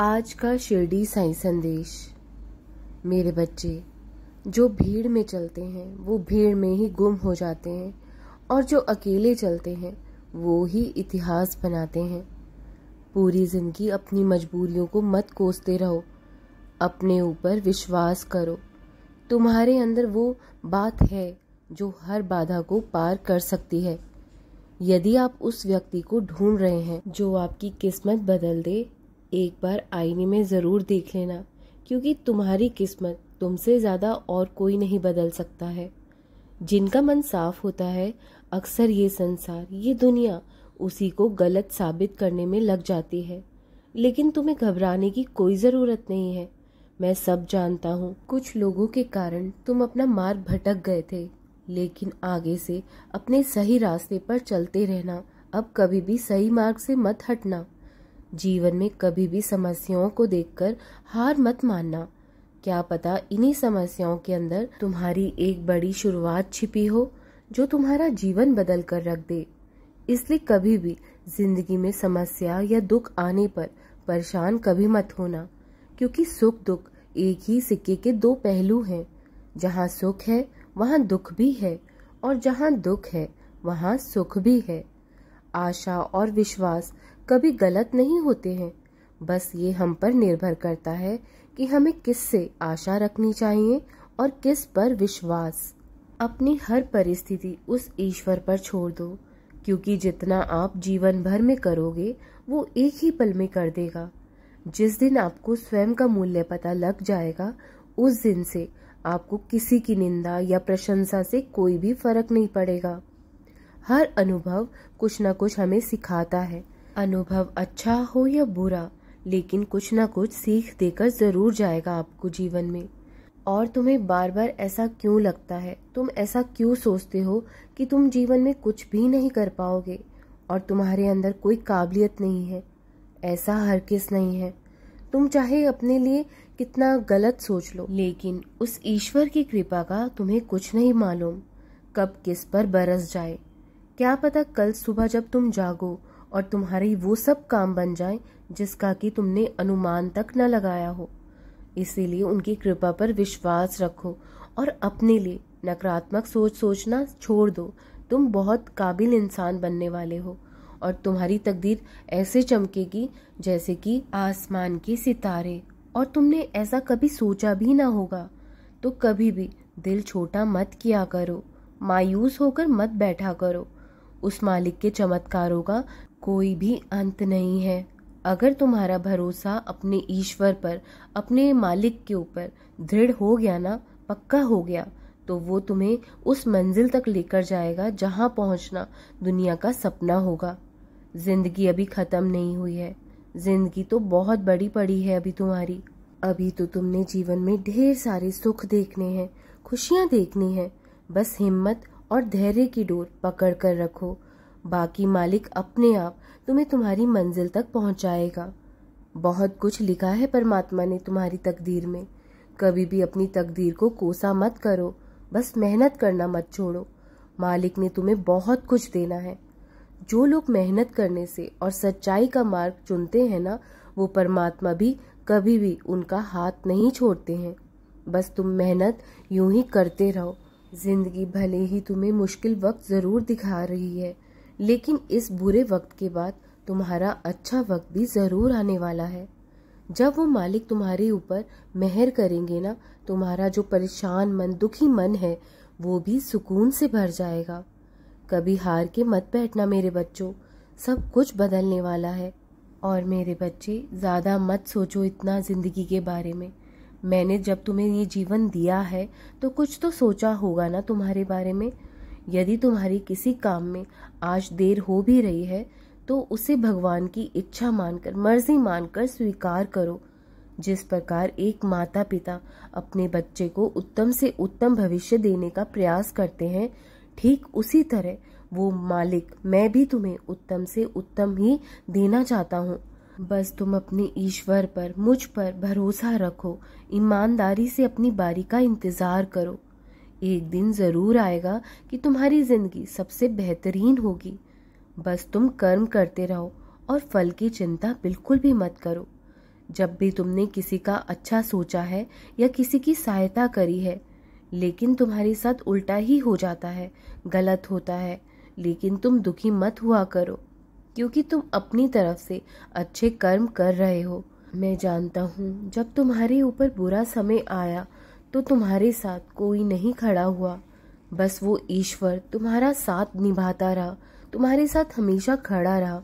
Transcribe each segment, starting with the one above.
आज का शिरडी साई संदेश मेरे बच्चे जो भीड़ में चलते हैं वो भीड़ में ही गुम हो जाते हैं और जो अकेले चलते हैं वो ही इतिहास बनाते हैं पूरी ज़िंदगी अपनी मजबूरियों को मत कोसते रहो अपने ऊपर विश्वास करो तुम्हारे अंदर वो बात है जो हर बाधा को पार कर सकती है यदि आप उस व्यक्ति को ढूंढ रहे हैं जो आपकी किस्मत बदल दे एक बार आईने में ज़रूर देख लेना क्योंकि तुम्हारी किस्मत तुमसे ज़्यादा और कोई नहीं बदल सकता है जिनका मन साफ होता है अक्सर ये संसार ये दुनिया उसी को गलत साबित करने में लग जाती है लेकिन तुम्हें घबराने की कोई ज़रूरत नहीं है मैं सब जानता हूँ कुछ लोगों के कारण तुम अपना मार्ग भटक गए थे लेकिन आगे से अपने सही रास्ते पर चलते रहना अब कभी भी सही मार्ग से मत हटना जीवन में कभी भी समस्याओं को देखकर हार मत मानना क्या पता इन्हीं समस्याओं के अंदर तुम्हारी एक बड़ी शुरुआत छिपी हो जो तुम्हारा जीवन बदल कर रख दे इसलिए कभी भी जिंदगी में समस्या या दुख आने पर परेशान कभी मत होना क्योंकि सुख दुख एक ही सिक्के के दो पहलू हैं जहाँ सुख है वहाँ दुख भी है और जहाँ दुख है वहाँ सुख भी है आशा और विश्वास कभी गलत नहीं होते हैं बस ये हम पर निर्भर करता है कि हमें किस से आशा रखनी चाहिए और किस पर विश्वास अपनी हर परिस्थिति उस ईश्वर पर छोड़ दो क्योंकि जितना आप जीवन भर में करोगे वो एक ही पल में कर देगा जिस दिन आपको स्वयं का मूल्य पता लग जाएगा उस दिन से आपको किसी की निंदा या प्रशंसा से कोई भी फर्क नहीं पड़ेगा हर अनुभव कुछ न कुछ हमें सिखाता है अनुभव अच्छा हो या बुरा लेकिन कुछ ना कुछ सीख देकर ज़रूर जाएगा आपको जीवन में और तुम्हें बार बार ऐसा क्यों लगता है तुम ऐसा क्यों सोचते हो कि तुम जीवन में कुछ भी नहीं कर पाओगे और तुम्हारे अंदर कोई काबिलियत नहीं है ऐसा हर किस नहीं है तुम चाहे अपने लिए कितना गलत सोच लो लेकिन उस ईश्वर की कृपा का तुम्हें कुछ नहीं मालूम कब किस पर बरस जाए क्या पता कल सुबह जब तुम जागो और तुम्हारे वो सब काम बन जाएं जिसका कि तुमने अनुमान तक न लगाया हो इसीलिए उनकी कृपा पर विश्वास रखो और अपने लिए नकारात्मक सोच सोचना छोड़ दो तुम बहुत काबिल इंसान बनने वाले हो और तुम्हारी तकदीर ऐसे चमकेगी जैसे कि आसमान के सितारे और तुमने ऐसा कभी सोचा भी ना होगा तो कभी भी दिल छोटा मत किया करो मायूस होकर मत बैठा करो उस मालिक के चमत्कारों का कोई भी अंत नहीं है अगर तुम्हारा भरोसा अपने ईश्वर पर अपने मालिक के ऊपर दृढ़ हो गया ना पक्का हो गया तो वो तुम्हें उस मंजिल तक लेकर जाएगा जहाँ पहुँचना दुनिया का सपना होगा जिंदगी अभी ख़त्म नहीं हुई है जिंदगी तो बहुत बड़ी पड़ी है अभी तुम्हारी अभी तो तुमने जीवन में ढेर सारे सुख देखने हैं खुशियाँ देखनी हैं बस हिम्मत और धैर्य की डोर पकड़ कर रखो बाकी मालिक अपने आप तुम्हें तुम्हारी मंजिल तक पहुंचाएगा बहुत कुछ लिखा है परमात्मा ने तुम्हारी तकदीर में कभी भी अपनी तकदीर को कोसा मत करो बस मेहनत करना मत छोड़ो मालिक ने तुम्हें बहुत कुछ देना है जो लोग मेहनत करने से और सच्चाई का मार्ग चुनते हैं ना वो परमात्मा भी कभी भी उनका हाथ नहीं छोड़ते हैं बस तुम मेहनत यूं ही करते रहो जिंदगी भले ही तुम्हें मुश्किल वक्त ज़रूर दिखा रही है लेकिन इस बुरे वक्त के बाद तुम्हारा अच्छा वक्त भी ज़रूर आने वाला है जब वो मालिक तुम्हारे ऊपर मेहर करेंगे ना तुम्हारा जो परेशान मन दुखी मन है वो भी सुकून से भर जाएगा कभी हार के मत बैठना मेरे बच्चों सब कुछ बदलने वाला है और मेरे बच्चे ज़्यादा मत सोचो इतना ज़िंदगी के बारे में मैंने जब तुम्हें ये जीवन दिया है तो कुछ तो सोचा होगा ना तुम्हारे बारे में यदि तुम्हारी किसी काम में आज देर हो भी रही है तो उसे भगवान की इच्छा मानकर मर्जी मानकर स्वीकार करो जिस प्रकार एक माता पिता अपने बच्चे को उत्तम से उत्तम भविष्य देने का प्रयास करते हैं ठीक उसी तरह वो मालिक मैं भी तुम्हें उत्तम से उत्तम ही देना चाहता हूँ बस तुम अपने ईश्वर पर मुझ पर भरोसा रखो ईमानदारी से अपनी बारी का इंतज़ार करो एक दिन ज़रूर आएगा कि तुम्हारी ज़िंदगी सबसे बेहतरीन होगी बस तुम कर्म करते रहो और फल की चिंता बिल्कुल भी मत करो जब भी तुमने किसी का अच्छा सोचा है या किसी की सहायता करी है लेकिन तुम्हारे साथ उल्टा ही हो जाता है गलत होता है लेकिन तुम दुखी मत हुआ करो क्योंकि तुम अपनी तरफ से अच्छे कर्म कर रहे हो मैं जानता हूँ जब तुम्हारे ऊपर बुरा समय आया तो तुम्हारे साथ कोई नहीं खड़ा हुआ बस वो ईश्वर तुम्हारा साथ निभाता रहा तुम्हारे साथ हमेशा खड़ा रहा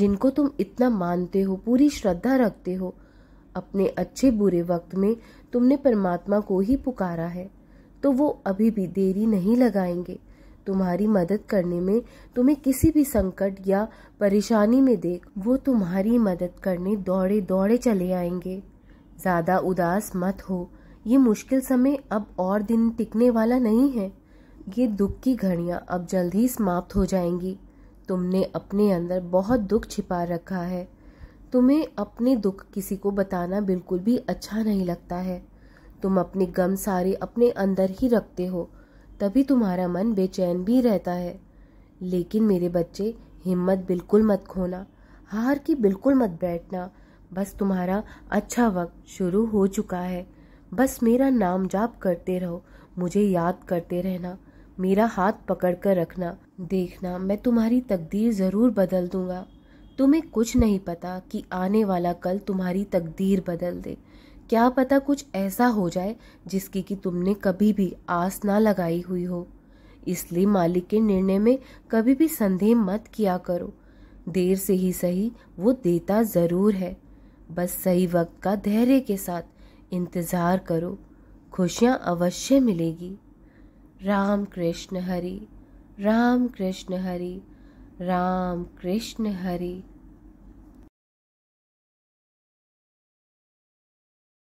जिनको तुम इतना मानते हो पूरी श्रद्धा रखते हो अपने अच्छे बुरे वक्त में तुमने परमात्मा को ही पुकारा है तो वो अभी भी देरी नहीं लगाएंगे तुम्हारी मदद करने में तुम्हें किसी भी संकट या परेशानी में देख वो तुम्हारी मदद करने दौड़े दौड़े चले आएंगे ज़्यादा उदास मत हो ये मुश्किल समय अब और दिन टिकने वाला नहीं है ये दुख की घड़ियाँ अब जल्द ही समाप्त हो जाएंगी तुमने अपने अंदर बहुत दुख छिपा रखा है तुम्हें अपने दुख किसी को बताना बिल्कुल भी अच्छा नहीं लगता है तुम अपने गम सारे अपने अंदर ही रखते हो तभी तुम्हारा मन बेचैन भी रहता है लेकिन मेरे बच्चे हिम्मत बिल्कुल मत खोना हार की बिल्कुल मत बैठना बस तुम्हारा अच्छा वक्त शुरू हो चुका है बस मेरा नाम जाप करते रहो मुझे याद करते रहना मेरा हाथ पकड़ कर रखना देखना मैं तुम्हारी तकदीर ज़रूर बदल दूंगा तुम्हें कुछ नहीं पता कि आने वाला कल तुम्हारी तकदीर बदल दे क्या पता कुछ ऐसा हो जाए जिसकी कि तुमने कभी भी आस ना लगाई हुई हो इसलिए मालिक के निर्णय में कभी भी संदेह मत किया करो देर से ही सही वो देता ज़रूर है बस सही वक्त का धैर्य के साथ इंतज़ार करो खुशियाँ अवश्य मिलेगी राम कृष्ण हरि राम कृष्ण हरि राम कृष्ण हरि